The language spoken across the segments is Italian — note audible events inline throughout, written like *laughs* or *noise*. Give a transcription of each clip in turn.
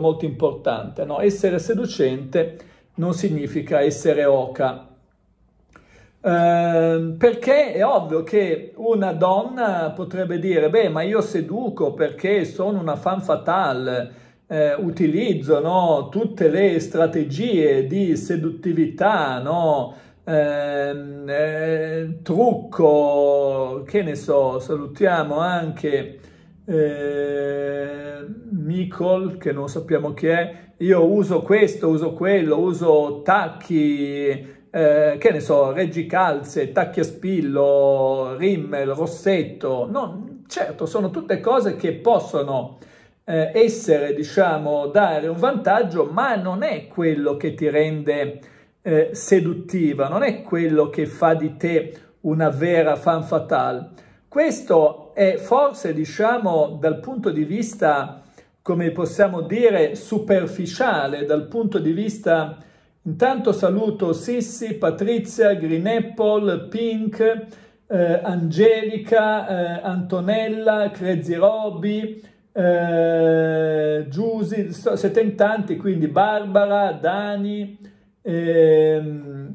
molto importante. No? Essere seducente non significa essere oca. Eh, perché è ovvio che una donna potrebbe dire, beh, ma io seduco perché sono una fan fatale, eh, utilizzo no? tutte le strategie di seduttività, no? Ehm, eh, trucco, che ne so, salutiamo anche eh, Mikol, che non sappiamo chi è, io uso questo, uso quello, uso tacchi, eh, che ne so, calze, tacchi a spillo, rimmel, rossetto. No, certo, sono tutte cose che possono eh, essere, diciamo, dare un vantaggio, ma non è quello che ti rende eh, seduttiva, non è quello che fa di te una vera fan fatale. Questo è forse, diciamo, dal punto di vista come possiamo dire, superficiale dal punto di vista... Intanto saluto Sissi, Patrizia, Green Apple, Pink, eh, Angelica, eh, Antonella, Crezi Robby, eh, Giusy, siete in tanti, quindi Barbara, Dani. Ehm,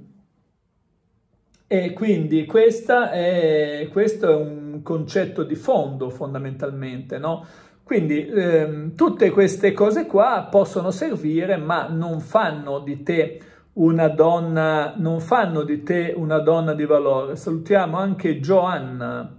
e quindi è, questo è un concetto di fondo fondamentalmente, no? Quindi ehm, tutte queste cose qua possono servire, ma non fanno di te una donna, non fanno di te una donna di valore. Salutiamo anche Joanna.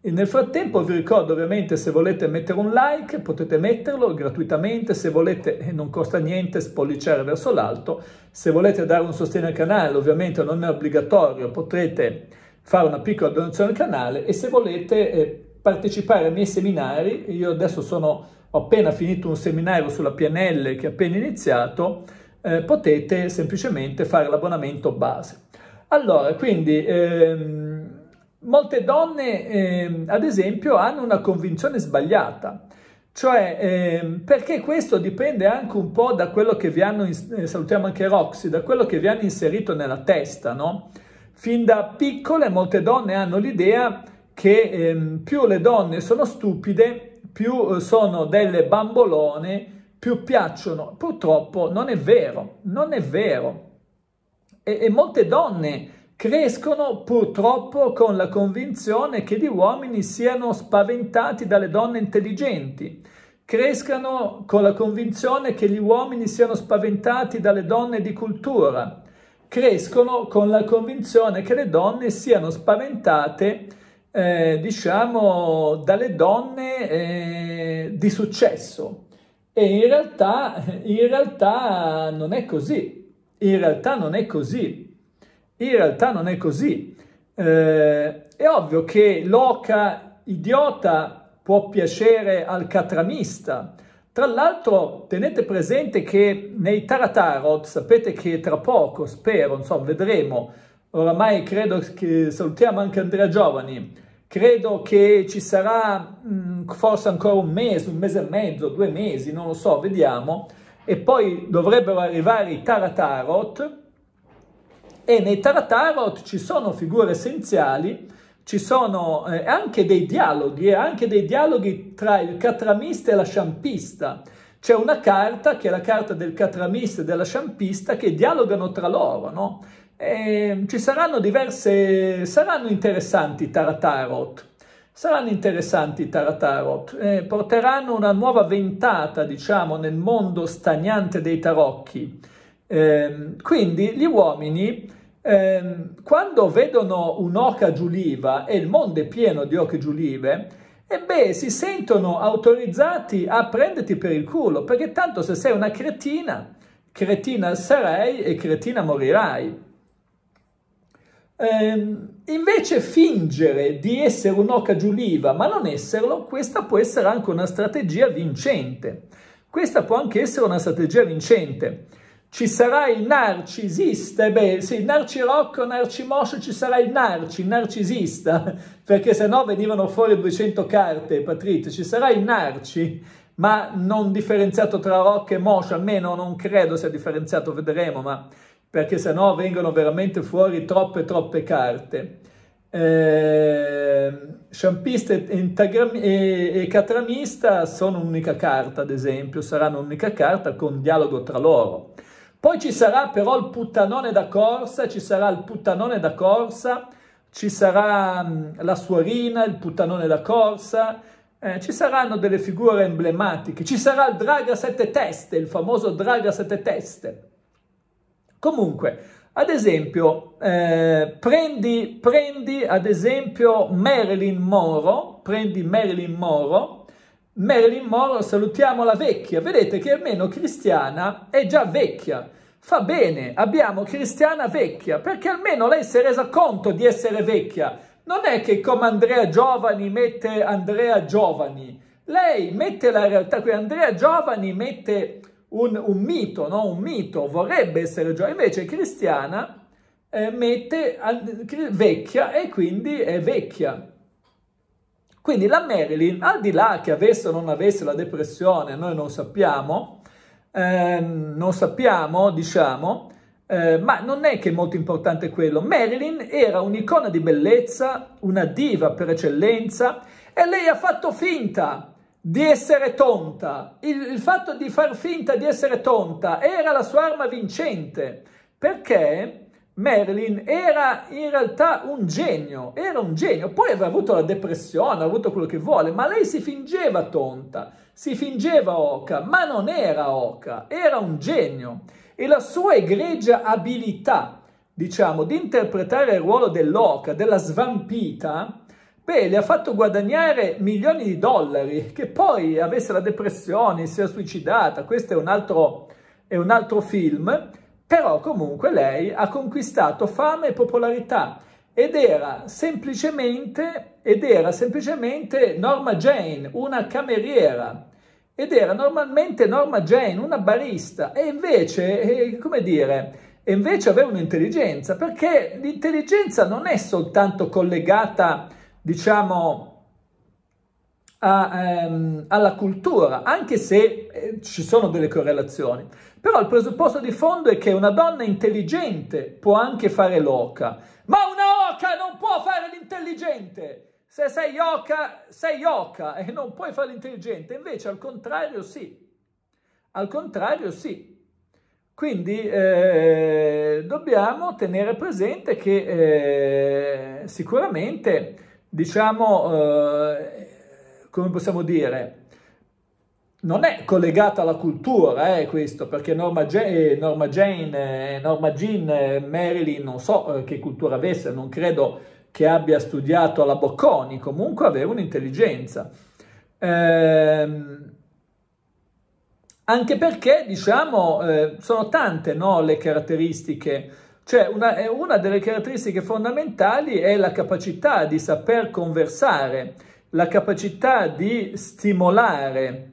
E nel frattempo vi ricordo ovviamente se volete mettere un like potete metterlo gratuitamente, se volete e eh, non costa niente spolliciare verso l'alto, se volete dare un sostegno al canale ovviamente non è obbligatorio, potrete fare una piccola donazione al canale e se volete eh, partecipare ai miei seminari. Io adesso sono, ho appena finito un seminario sulla PNL che è appena iniziato, eh, potete semplicemente fare l'abbonamento base. Allora, quindi ehm, molte donne, ehm, ad esempio, hanno una convinzione sbagliata. Cioè, ehm, perché questo dipende anche un po' da quello che vi hanno, eh, salutiamo anche Roxy, da quello che vi hanno inserito nella testa, no? Fin da piccole molte donne hanno l'idea che ehm, più le donne sono stupide, più eh, sono delle bambolone, più piacciono. Purtroppo non è vero, non è vero. E, e molte donne crescono purtroppo con la convinzione che gli uomini siano spaventati dalle donne intelligenti, crescano con la convinzione che gli uomini siano spaventati dalle donne di cultura, crescono con la convinzione che le donne siano spaventate eh, diciamo, dalle donne eh, di successo. E in realtà, in realtà non è così. In realtà non è così. In realtà non è così. Eh, è ovvio che l'oca idiota può piacere al catramista. Tra l'altro tenete presente che nei Taratarot, sapete che tra poco, spero, insomma, vedremo, oramai credo che salutiamo anche Andrea Giovani, credo che ci sarà mh, mm, forse ancora un mese, un mese e mezzo, due mesi, non lo so, vediamo, e poi dovrebbero arrivare i Taratarot, e nei Taratarot ci sono figure essenziali, ci sono eh, anche dei dialoghi, eh, anche dei dialoghi tra il catramista e la sciampista, c'è una carta che è la carta del catramista e della sciampista che dialogano tra loro, no? E ehm, ci saranno diverse, saranno interessanti Taratarot, saranno interessanti Taratarot, eh, porteranno una nuova ventata, diciamo, nel mondo stagnante dei tarocchi. Eh, quindi gli uomini, eh, quando vedono un'oca giuliva, e il mondo è pieno di oche giulive, e beh, si sentono autorizzati a prenderti per il culo, perché tanto se sei una cretina, cretina sarai e cretina morirai. Ehm, invece fingere di essere un'oca giuliva ma non esserlo, questa può essere anche una strategia vincente. Questa può anche essere una strategia vincente. Ci sarà il narcisista, eh beh sì, narcirocco, narcimoscio, ci sarà il narci, il narcisista, *laughs* perché se no venivano fuori 200 carte, Patrizia, ci sarà il narci, ma non differenziato tra rocco e moscio, almeno non credo sia differenziato, vedremo, ma perché sennò vengono veramente fuori troppe troppe carte. Eh, Champista e, e, e Catramista sono un'unica carta, ad esempio, saranno un'unica carta con dialogo tra loro. Poi ci sarà però il puttanone da corsa, ci sarà il puttanone da corsa, ci sarà mm, la suorina, il puttanone da corsa, eh, ci saranno delle figure emblematiche, ci sarà il draga sette teste, il famoso draga sette teste. Comunque, ad esempio, eh, prendi, prendi ad esempio Marilyn Moro, prendi Marilyn Moro, Marilyn Moro salutiamo la vecchia, vedete che almeno Cristiana è già vecchia, fa bene, abbiamo Cristiana vecchia, perché almeno lei si è resa conto di essere vecchia, non è che come Andrea Giovani mette Andrea Giovani, lei mette la realtà qui, Andrea Giovani mette un, un mito, no? un mito, vorrebbe essere giovane, invece cristiana eh, mette al, vecchia e quindi è vecchia. Quindi la Marilyn, al di là che avesse o non avesse la depressione, noi non sappiamo, eh, non sappiamo, diciamo, eh, ma non è che è molto importante quello. Marilyn era un'icona di bellezza, una diva per eccellenza, e lei ha fatto finta di essere tonta, il, il fatto di far finta di essere tonta era la sua arma vincente, perché Merlin era in realtà un genio, era un genio, poi aveva avuto la depressione, ha avuto quello che vuole, ma lei si fingeva tonta, si fingeva oca, ma non era oca, era un genio e la sua egregia abilità, diciamo, di interpretare il ruolo dell'oca, della svampita, Beh, le ha fatto guadagnare milioni di dollari, che poi avesse la depressione, si è suicidata, questo è un altro, è un altro film, però comunque lei ha conquistato fama e popolarità ed era semplicemente, ed era semplicemente Norma Jane, una cameriera, ed era normalmente Norma Jane, una barista, e invece, eh, come dire, invece aveva un'intelligenza, perché l'intelligenza non è soltanto collegata a diciamo, a, ehm, alla cultura, anche se eh, ci sono delle correlazioni. Però il presupposto di fondo è che una donna intelligente può anche fare l'oca, ma una oca non può fare l'intelligente. Se sei oca, sei oca e non puoi fare l'intelligente, invece al contrario sì. Al contrario sì. Quindi eh, dobbiamo tenere presente che eh, sicuramente diciamo, eh, come possiamo dire, non è collegata alla cultura, eh, questo, perché Norma, Jane, eh, Norma Jane, eh, Norma Jean, eh, Marilyn, non so che cultura avesse, non credo che abbia studiato alla Bocconi, comunque aveva un'intelligenza. Eh, anche perché, diciamo, eh, sono tante no, le caratteristiche cioè una, una delle caratteristiche fondamentali è la capacità di saper conversare, la capacità di stimolare.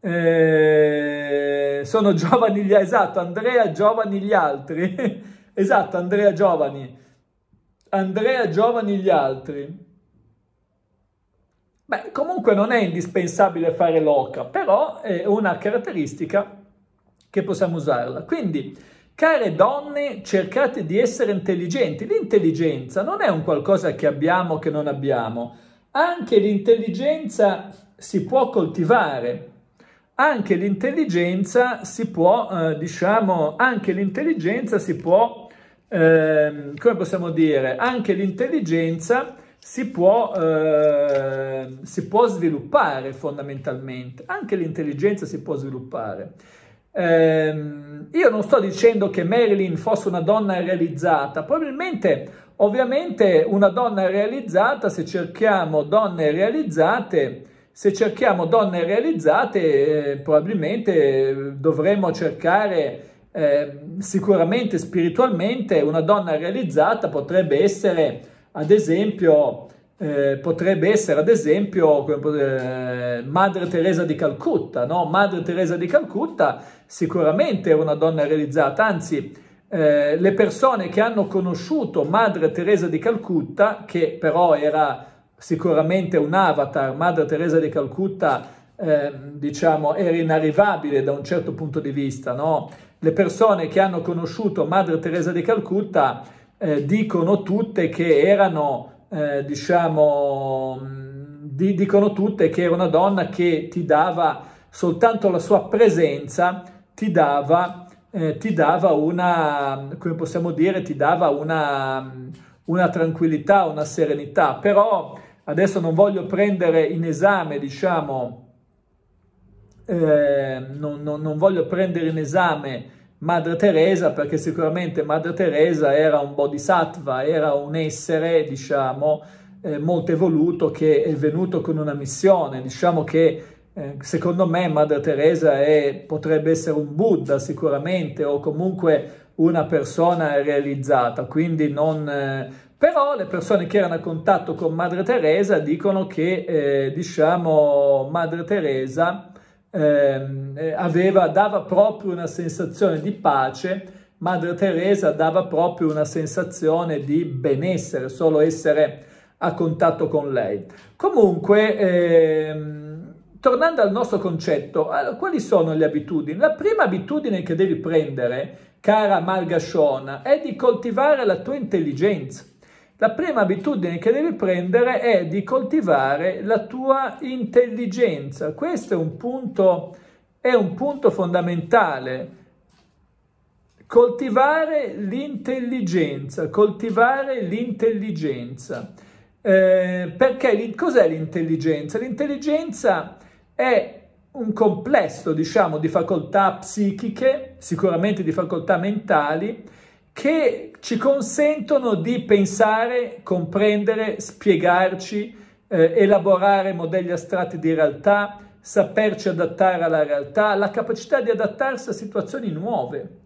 Eh, sono giovani gli altri, esatto, Andrea giovani gli altri. *laughs* esatto, Andrea giovani. Andrea giovani gli altri. Beh, comunque non è indispensabile fare l'oca, però è una caratteristica che possiamo usarla. Quindi Care donne, cercate di essere intelligenti. L'intelligenza non è un qualcosa che abbiamo o che non abbiamo. Anche l'intelligenza si può coltivare. Anche l'intelligenza si può, eh, diciamo, anche l'intelligenza si può, eh, come possiamo dire, anche l'intelligenza si può, eh, si può sviluppare fondamentalmente. Anche l'intelligenza si può sviluppare. Ehm, io non sto dicendo che Marilyn fosse una donna realizzata, probabilmente Ovviamente una donna realizzata, se cerchiamo donne realizzate, se cerchiamo donne realizzate, eh, probabilmente eh, dovremmo cercare eh, sicuramente spiritualmente una donna realizzata potrebbe essere, ad esempio, eh, potrebbe essere ad esempio eh, Madre Teresa di Calcutta, no? Madre Teresa di Calcutta sicuramente era una donna realizzata, anzi eh, le persone che hanno conosciuto Madre Teresa di Calcutta, che però era sicuramente un avatar, Madre Teresa di Calcutta eh, diciamo era inarrivabile da un certo punto di vista, no? Le persone che hanno conosciuto Madre Teresa di Calcutta eh, dicono tutte che erano eh, diciamo di, dicono tutte che era una donna che ti dava soltanto la sua presenza ti dava, eh, ti dava una, come possiamo dire, ti dava una, una tranquillità, una serenità, però adesso non voglio prendere in esame, diciamo, eh, non, non, non, voglio prendere in esame Madre Teresa perché sicuramente Madre Teresa era un bodhisattva, era un essere, diciamo, eh, molto evoluto che è venuto con una missione, diciamo che eh, secondo me Madre Teresa è, potrebbe essere un Buddha sicuramente o comunque una persona realizzata, quindi non... Eh, però le persone che erano a contatto con Madre Teresa dicono che, eh, diciamo, Madre Teresa ehm, eh, aveva, dava proprio una sensazione di pace, Madre Teresa dava proprio una sensazione di benessere, solo essere a contatto con lei. Comunque... Eh, tornando al nostro concetto, allora, eh, quali sono le abitudini? La prima abitudine che devi prendere, cara Malgashona, è di coltivare la tua intelligenza. La prima abitudine che devi prendere è di coltivare la tua intelligenza. Questo è un punto, è un punto fondamentale. Coltivare l'intelligenza, coltivare l'intelligenza. Eh, perché cos'è l'intelligenza? L'intelligenza è un complesso, diciamo, di facoltà psichiche, sicuramente di facoltà mentali, che ci consentono di pensare, comprendere, spiegarci, eh, elaborare modelli astratti di realtà, saperci adattare alla realtà, la capacità di adattarsi a situazioni nuove.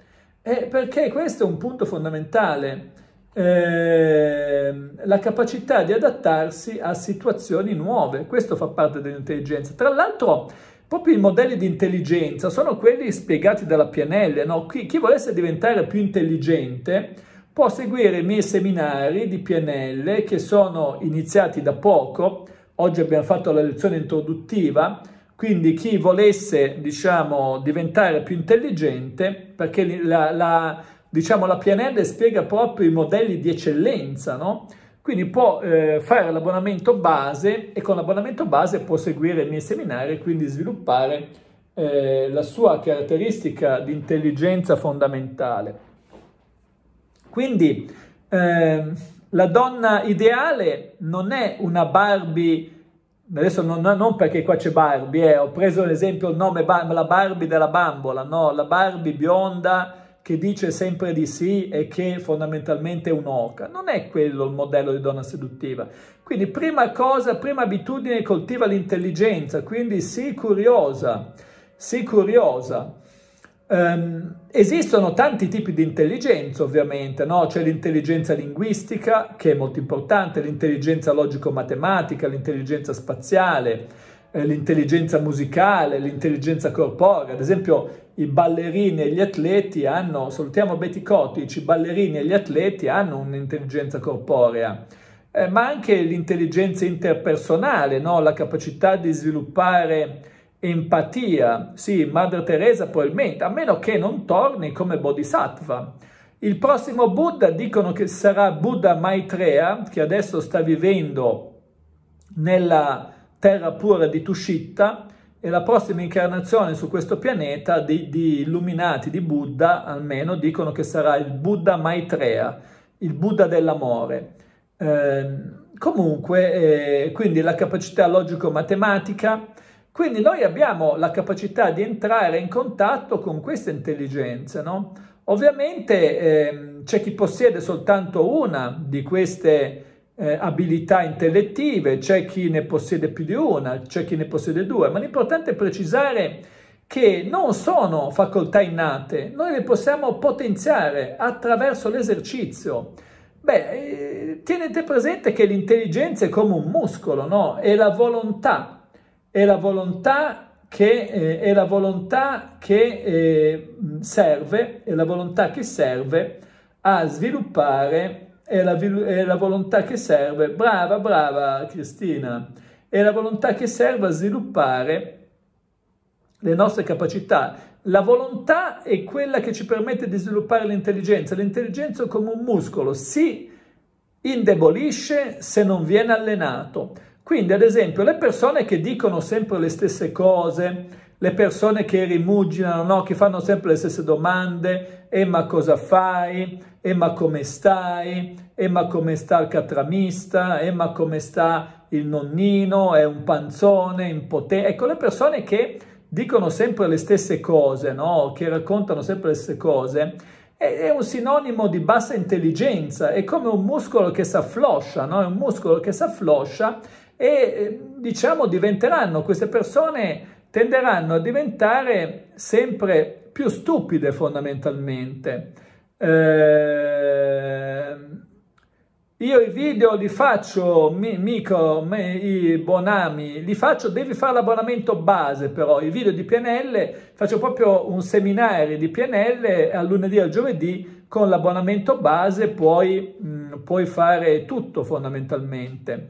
Eh, perché questo è un punto fondamentale eh, la capacità di adattarsi a situazioni nuove. Questo fa parte dell'intelligenza. Tra l'altro, proprio i modelli di intelligenza sono quelli spiegati dalla PNL. No? Chi, chi volesse diventare più intelligente può seguire i miei seminari di PNL che sono iniziati da poco. Oggi abbiamo fatto la lezione introduttiva. Quindi chi volesse, diciamo, diventare più intelligente, perché la, la diciamo, la Pianede spiega proprio i modelli di eccellenza, no? Quindi può eh, fare l'abbonamento base e con l'abbonamento base può seguire i miei seminari e quindi sviluppare eh, la sua caratteristica di intelligenza fondamentale. Quindi eh, la donna ideale non è una Barbie, adesso non, non perché qua c'è Barbie, eh, ho preso l'esempio il nome, la Barbie della bambola, no, la Barbie bionda, che dice sempre di sì e che fondamentalmente è un'oca. Non è quello il modello di donna seduttiva. Quindi prima cosa, prima abitudine coltiva l'intelligenza, quindi sii curiosa, sii curiosa. Um, esistono tanti tipi di intelligenza ovviamente, no? c'è l'intelligenza linguistica che è molto importante, l'intelligenza logico-matematica, l'intelligenza spaziale, eh, l'intelligenza musicale, l'intelligenza corporea, ad esempio i ballerini e gli atleti hanno, salutiamo Betty Kotic, i ballerini e gli atleti hanno un'intelligenza corporea, eh, ma anche l'intelligenza interpersonale, no? la capacità di sviluppare empatia, sì, Madre Teresa probabilmente, a meno che non torni come Bodhisattva. Il prossimo Buddha dicono che sarà Buddha Maitreya, che adesso sta vivendo nella terra pura di Tushitta e la prossima incarnazione su questo pianeta di, di illuminati, di Buddha, almeno dicono che sarà il Buddha Maitreya, il Buddha dell'amore. Eh, comunque, eh, quindi la capacità logico-matematica, quindi noi abbiamo la capacità di entrare in contatto con queste intelligenze, no? Ovviamente eh, c'è chi possiede soltanto una di queste eh, abilità intellettive, c'è chi ne possiede più di una, c'è chi ne possiede due, ma l'importante è precisare che non sono facoltà innate, noi le possiamo potenziare attraverso l'esercizio. Beh, eh, tenete presente che l'intelligenza è come un muscolo, no? È la volontà, è la volontà che, eh, è la volontà che eh, serve, è la volontà che serve a sviluppare è la, è la volontà che serve, brava, brava Cristina, è la volontà che serve a sviluppare le nostre capacità. La volontà è quella che ci permette di sviluppare l'intelligenza. L'intelligenza è come un muscolo, si indebolisce se non viene allenato. Quindi, ad esempio, le persone che dicono sempre le stesse cose, le persone che rimuginano, no? che fanno sempre le stesse domande, e eh, ma cosa fai, e eh, ma come stai, e eh, ma come sta il catramista, e ma come sta il nonnino, è un panzone, impotente. Ecco, le persone che dicono sempre le stesse cose, no? che raccontano sempre le stesse cose, è, un sinonimo di bassa intelligenza, è come un muscolo che si affloscia, no? è un muscolo che si affloscia e diciamo diventeranno queste persone tenderanno a diventare sempre più stupide fondamentalmente. Eh, io i video li faccio, mi, mico, mi, i Bonami, li faccio, devi fare l'abbonamento base però, i video di PNL, faccio proprio un seminario di PNL al lunedì al giovedì, con l'abbonamento base puoi, mh, mm, puoi fare tutto fondamentalmente,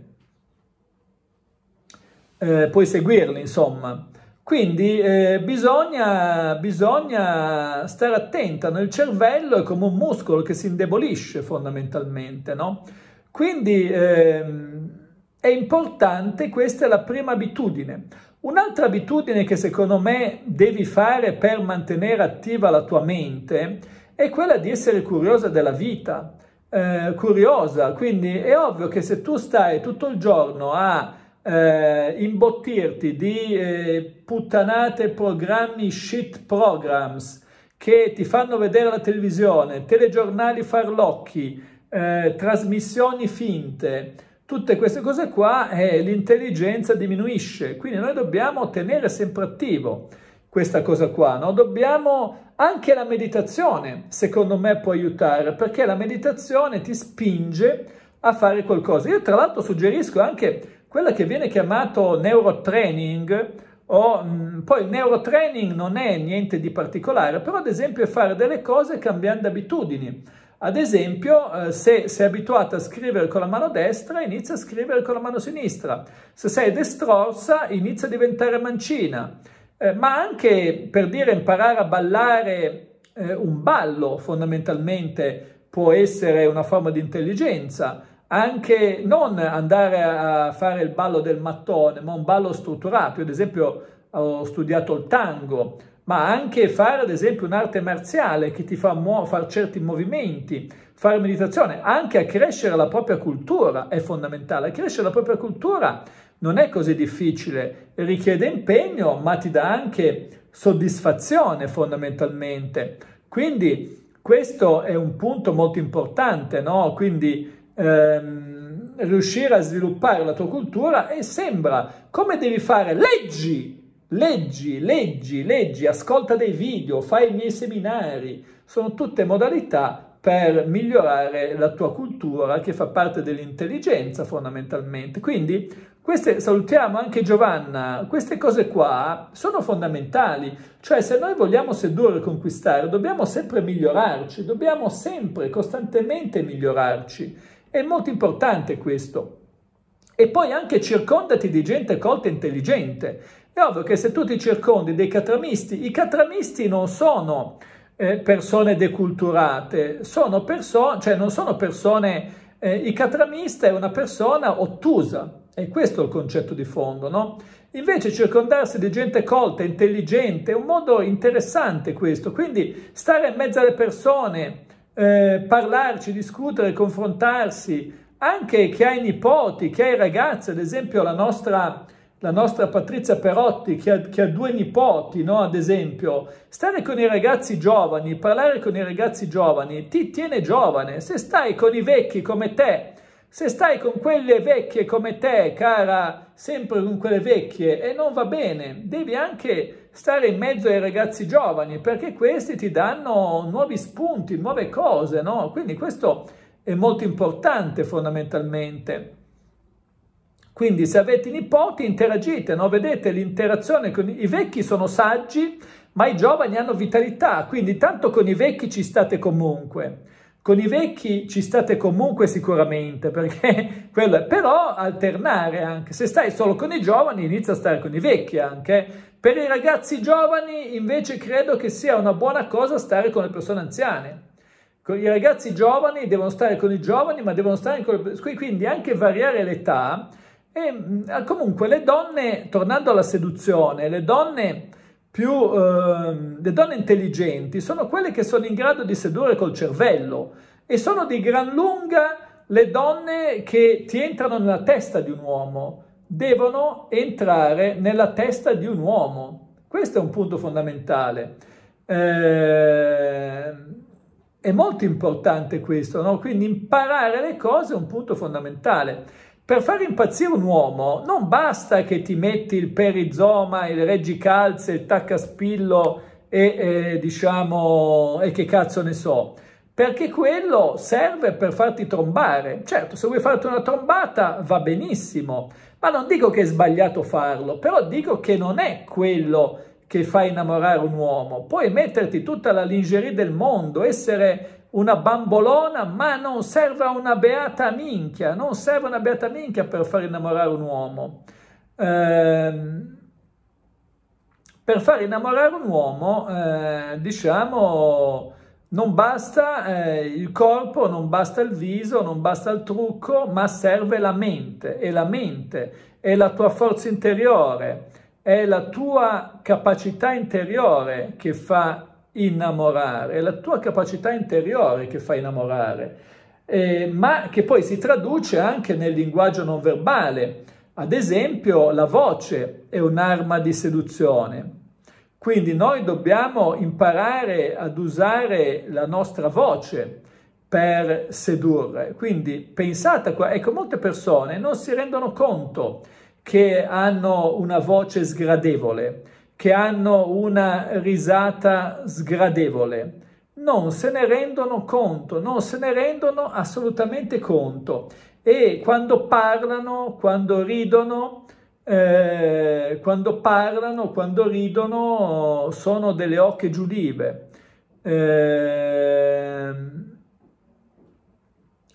eh, puoi seguirli insomma. Quindi eh, bisogna, bisogna, stare attenta, nel cervello è come un muscolo che si indebolisce fondamentalmente, no? Quindi eh, è importante, questa è la prima abitudine. Un'altra abitudine che secondo me devi fare per mantenere attiva la tua mente è quella di essere curiosa della vita, eh, curiosa, quindi è ovvio che se tu stai tutto il giorno a eh, imbottirti di eh, puttanate programmi, shit programs che ti fanno vedere la televisione, telegiornali farlocchi, eh, trasmissioni finte, tutte queste cose qua eh, l'intelligenza diminuisce. Quindi noi dobbiamo tenere sempre attivo questa cosa qua, no? Dobbiamo anche la meditazione, secondo me, può aiutare, perché la meditazione ti spinge a fare qualcosa. Io tra l'altro suggerisco anche quello che viene chiamato neurotraining o, mh, mm, poi il neurotraining non è niente di particolare, però ad esempio è fare delle cose cambiando abitudini. Ad esempio, eh, se sei abituato a scrivere con la mano destra, inizia a scrivere con la mano sinistra. Se sei destrorsa, inizia a diventare mancina. Eh, ma anche per dire imparare a ballare eh, un ballo, fondamentalmente, può essere una forma di intelligenza anche non andare a fare il ballo del mattone, ma un ballo strutturato. Io ad esempio ho studiato il tango, ma anche fare ad esempio un'arte marziale che ti fa fare certi movimenti, fare meditazione, anche accrescere la propria cultura è fondamentale. Accrescere la propria cultura non è così difficile, richiede impegno, ma ti dà anche soddisfazione fondamentalmente. Quindi questo è un punto molto importante, no? Quindi ehm, riuscire a sviluppare la tua cultura e sembra come devi fare leggi leggi, leggi, leggi, ascolta dei video, fai i miei seminari, sono tutte modalità per migliorare la tua cultura che fa parte dell'intelligenza fondamentalmente. Quindi queste, salutiamo anche Giovanna, queste cose qua sono fondamentali, cioè se noi vogliamo sedurre e conquistare dobbiamo sempre migliorarci, dobbiamo sempre costantemente migliorarci. È molto importante questo. E poi anche circondati di gente colta e intelligente. È ovvio che se tu ti circondi dei catramisti, i catramisti non sono eh, persone deculturate, sono perso- cioè non sono persone... Eh, il catramista è una persona ottusa, e questo è il concetto di fondo, no? Invece circondarsi di gente colta, intelligente, è un modo interessante questo, quindi stare in mezzo alle persone, eh, parlarci, discutere, confrontarsi, anche che hai nipoti, che hai ragazze, ad esempio la nostra, la nostra Patrizia Perotti che ha, che ha due nipoti, no? ad esempio, stare con i ragazzi giovani, parlare con i ragazzi giovani ti tiene giovane, se stai con i vecchi come te, se stai con quelle vecchie come te, cara, sempre con quelle vecchie, e non va bene, devi anche stare in mezzo ai ragazzi giovani, perché questi ti danno nuovi spunti, nuove cose, no? Quindi questo è molto importante fondamentalmente. Quindi se avete nipoti interagite, no? vedete l'interazione con i vecchi sono saggi, ma i giovani hanno vitalità, quindi tanto con i vecchi ci state comunque. Con i vecchi ci state comunque sicuramente, perché *laughs* quello, però alternare anche. Se stai solo con i giovani, inizia a stare con i vecchi anche. Per i ragazzi giovani, invece, credo che sia una buona cosa stare con le persone anziane. I ragazzi giovani devono stare con i giovani, ma devono stare con le persone. Quindi anche variare l'età. E comunque le donne, tornando alla seduzione, le donne più eh, le donne intelligenti sono quelle che sono in grado di sedurre col cervello e sono di gran lunga le donne che ti entrano nella testa di un uomo, devono entrare nella testa di un uomo. Questo è un punto fondamentale. Eh, è molto importante questo, no? quindi imparare le cose è un punto fondamentale. Per far impazzire un uomo non basta che ti metti il perizoma, il reggicalze, il taccaspillo e eh, diciamo e che cazzo ne so perché quello serve per farti trombare. Certo, se vuoi farti una trombata va benissimo, ma non dico che è sbagliato farlo, però dico che non è quello che fa innamorare un uomo. Puoi metterti tutta la lingerie del mondo, essere una bambolona, ma non serve a una beata minchia, non serve una beata minchia per far innamorare un uomo. Eh, per far innamorare un uomo, eh, diciamo, non basta eh, il corpo, non basta il viso, non basta il trucco, ma serve la mente, e la mente è la tua forza interiore, è la tua capacità interiore che fa innamorare, è la tua capacità interiore che fa innamorare, eh, ma che poi si traduce anche nel linguaggio non verbale. Ad esempio, la voce è un'arma di seduzione. Quindi noi dobbiamo imparare ad usare la nostra voce per sedurre. Quindi pensate qua, ecco, molte persone non si rendono conto che hanno una voce sgradevole che hanno una risata sgradevole. Non se ne rendono conto, non se ne rendono assolutamente conto. E quando parlano, quando ridono, eh, quando parlano, quando ridono, sono delle ocche giulive. Eh,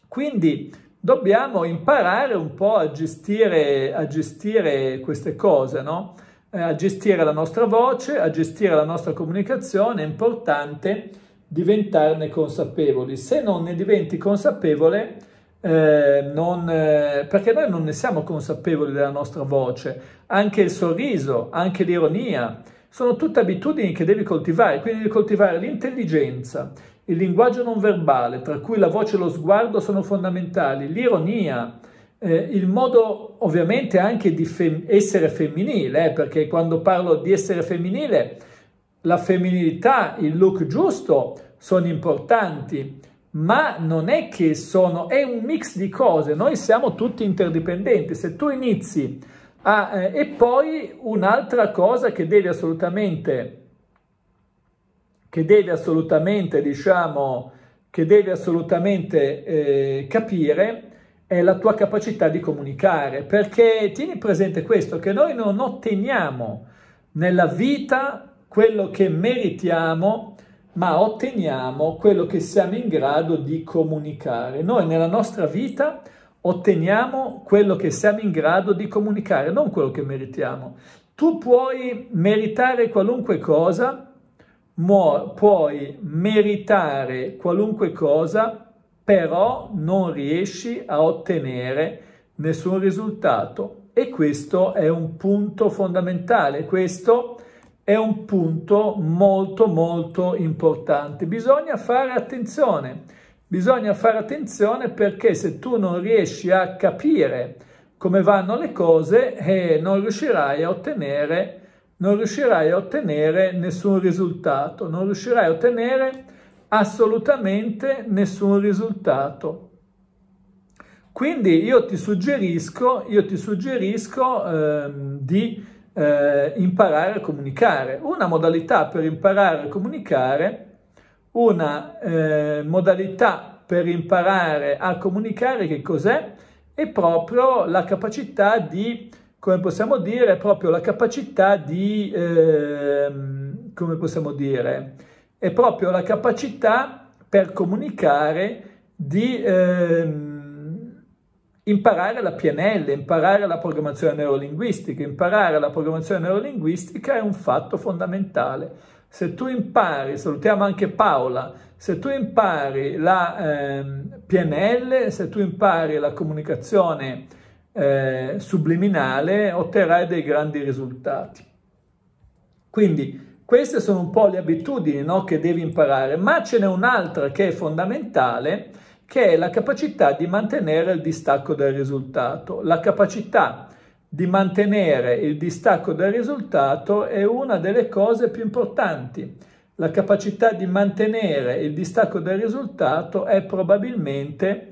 quindi dobbiamo imparare un po' a gestire, a gestire queste cose, no? eh, a gestire la nostra voce, a gestire la nostra comunicazione, è importante diventarne consapevoli. Se non ne diventi consapevole, eh, non, eh, perché noi non ne siamo consapevoli della nostra voce, anche il sorriso, anche l'ironia, sono tutte abitudini che devi coltivare, quindi devi coltivare l'intelligenza, il linguaggio non verbale, tra cui la voce e lo sguardo sono fondamentali, l'ironia, eh, il modo ovviamente anche di fem- essere femminile, eh, perché quando parlo di essere femminile, la femminilità, il look giusto sono importanti, ma non è che sono, è un mix di cose, noi siamo tutti interdipendenti, se tu inizi a... Eh, e poi un'altra cosa che devi assolutamente, che devi assolutamente, diciamo, che devi assolutamente eh, capire è la tua capacità di comunicare, perché tieni presente questo, che noi non otteniamo nella vita quello che meritiamo, ma otteniamo quello che siamo in grado di comunicare. Noi nella nostra vita otteniamo quello che siamo in grado di comunicare, non quello che meritiamo. Tu puoi meritare qualunque cosa, puoi meritare qualunque cosa, però non riesci a ottenere nessun risultato e questo è un punto fondamentale, questo è un punto molto molto importante. Bisogna fare attenzione, bisogna fare attenzione perché se tu non riesci a capire come vanno le cose eh, non, riuscirai ottenere, non riuscirai a ottenere nessun risultato, non riuscirai a ottenere assolutamente nessun risultato. Quindi io ti suggerisco, io ti suggerisco eh, di eh, imparare a comunicare. Una modalità per imparare a comunicare, una eh, modalità per imparare a comunicare che cos'è? È proprio la capacità di, come possiamo dire, proprio la capacità di, ehm, come possiamo dire, è proprio la capacità per comunicare di eh, imparare la PNL, imparare la programmazione neurolinguistica. Imparare la programmazione neurolinguistica è un fatto fondamentale. Se tu impari, salutiamo anche Paola, se tu impari la eh, PNL, se tu impari la comunicazione eh, subliminale, otterrai dei grandi risultati. Quindi queste sono un po' le abitudini no, che devi imparare, ma ce n'è un'altra che è fondamentale, che è la capacità di mantenere il distacco dal risultato. La capacità di mantenere il distacco dal risultato è una delle cose più importanti. La capacità di mantenere il distacco dal risultato è probabilmente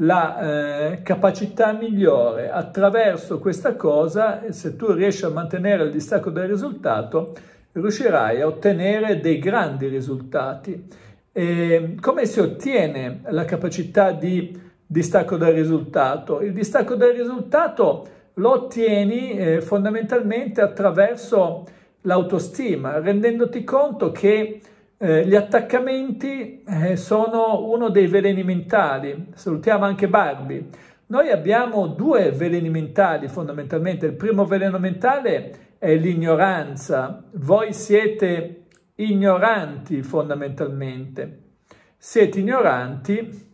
la eh, capacità migliore. Attraverso questa cosa, se tu riesci a mantenere il distacco dal risultato, riuscirai a ottenere dei grandi risultati. E come si ottiene la capacità di distacco dal risultato? Il distacco dal risultato lo ottieni eh, fondamentalmente attraverso l'autostima, rendendoti conto che eh, gli attaccamenti eh, sono uno dei veleni mentali. Salutiamo anche Barbie. Noi abbiamo due veleni mentali fondamentalmente. Il primo veleno mentale è è l'ignoranza. Voi siete ignoranti fondamentalmente. Siete ignoranti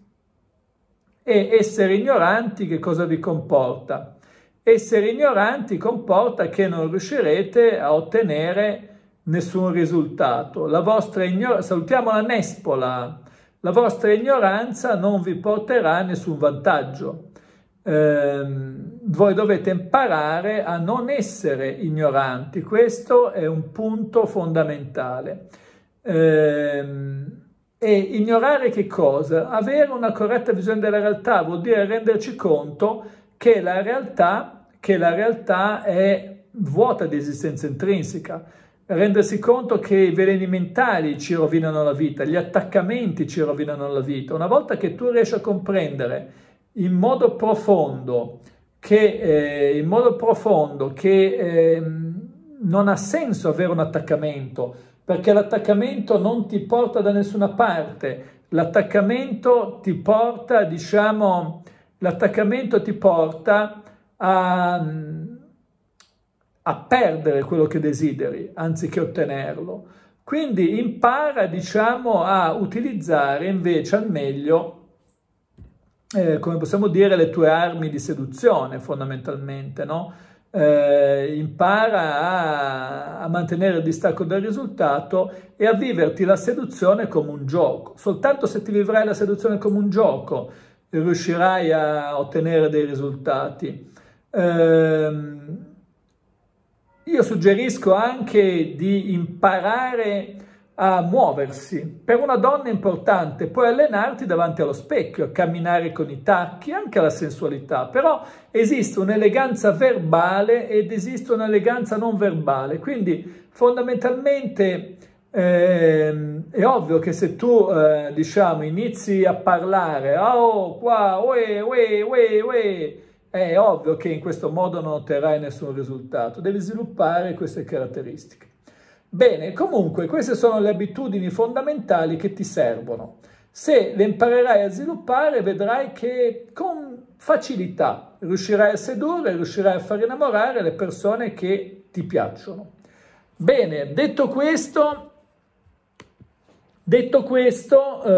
e essere ignoranti che cosa vi comporta? Essere ignoranti comporta che non riuscirete a ottenere nessun risultato. La vostra ignoranza, salutiamo la Nespola, la vostra ignoranza non vi porterà nessun vantaggio ehm, voi dovete imparare a non essere ignoranti, questo è un punto fondamentale. Ehm, e ignorare che cosa? Avere una corretta visione della realtà vuol dire renderci conto che la realtà, che la realtà è vuota di esistenza intrinseca, rendersi conto che i veleni mentali ci rovinano la vita, gli attaccamenti ci rovinano la vita. Una volta che tu riesci a comprendere in modo profondo che, eh, in modo profondo che eh, non ha senso avere un attaccamento, perché l'attaccamento non ti porta da nessuna parte, l'attaccamento ti porta, diciamo, l'attaccamento ti porta a, a perdere quello che desideri anziché ottenerlo. Quindi impara, diciamo, a utilizzare invece al meglio eh, come possiamo dire, le tue armi di seduzione fondamentalmente, no? Eh, impara a, a, mantenere il distacco dal risultato e a viverti la seduzione come un gioco. Soltanto se ti vivrai la seduzione come un gioco riuscirai a ottenere dei risultati. Eh, io suggerisco anche di imparare a muoversi. Per una donna è importante, puoi allenarti davanti allo specchio, camminare con i tacchi, anche la sensualità, però esiste un'eleganza verbale ed esiste un'eleganza non verbale, quindi fondamentalmente eh, è ovvio che se tu eh, diciamo inizi a parlare, oh qua, uè, uè, uè, uè, è ovvio che in questo modo non otterrai nessun risultato, devi sviluppare queste caratteristiche. Bene, comunque queste sono le abitudini fondamentali che ti servono. Se le imparerai a sviluppare vedrai che con facilità riuscirai a sedurre, riuscirai a far innamorare le persone che ti piacciono. Bene, detto questo, detto questo eh,